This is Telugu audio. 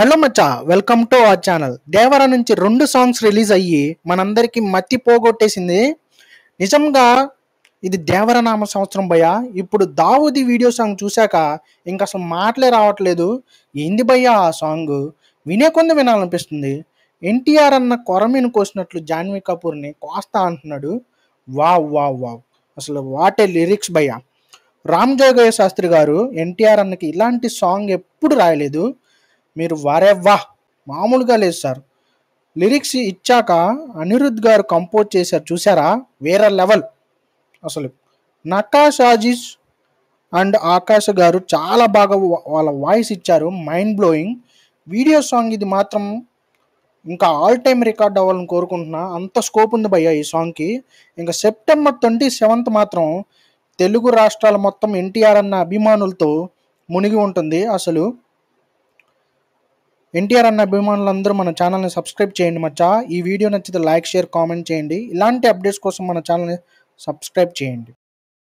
హలో మచ్చా welcome to our channel Devara నుంచి రెండు సాంగ్స్ రిలీజ్ అయ్యి మనందరికీ మత్తి పోగొట్టేసింది నిజంగా ఇది దేవరనామ సంవత్సరం భయ్యా ఇప్పుడు దావుది వీడియో సాంగ్ చూశాక ఇంకా అసలు మాటలే రావట్లేదు ఏంది భయ్యా ఆ సాంగ్ వినే కొంది వినాలనిపిస్తుంది ఎన్టీఆర్ అన్న కొరమీను కోసినట్లు జాన్వీ కపూర్ని కోస్తా అంటున్నాడు వావ్ వావ్ వావ్ అసలు వాటే లిరిక్స్ భయ్యా రామ్ జోగయ్య శాస్త్రి గారు ఎన్టీఆర్ అన్నకి ఇలాంటి సాంగ్ ఎప్పుడు రాయలేదు మీరు వారెవ్వా మామూలుగా లేదు సార్ లిరిక్స్ ఇచ్చాక అనిరుద్ గారు కంపోజ్ చేశారు చూసారా వేరే లెవెల్ అసలు నకాషాజిస్ అండ్ ఆకాశ గారు చాలా బాగా వాళ్ళ వాయిస్ ఇచ్చారు మైండ్ బ్లోయింగ్ వీడియో సాంగ్ ఇది మాత్రం ఇంకా ఆల్ టైమ్ రికార్డ్ అవ్వాలని కోరుకుంటున్నా అంత స్కోప్ ఉంది భయ్య ఈ సాంగ్కి ఇంకా సెప్టెంబర్ ట్వంటీ సెవెంత్ మాత్రం తెలుగు రాష్ట్రాల మొత్తం ఎన్టీఆర్ అన్న అభిమానులతో మునిగి ఉంటుంది అసలు ఎన్టీఆర్ అన్న అభిమానులందరూ మన ఛానల్ని సబ్స్క్రైబ్ చేయండి మచ్చా ఈ వీడియో నచ్చితే లైక్ షేర్ కామెంట్ చేయండి ఇలాంటి అప్డేట్స్ కోసం మన ఛానల్ని సబ్స్క్రైబ్ చేయండి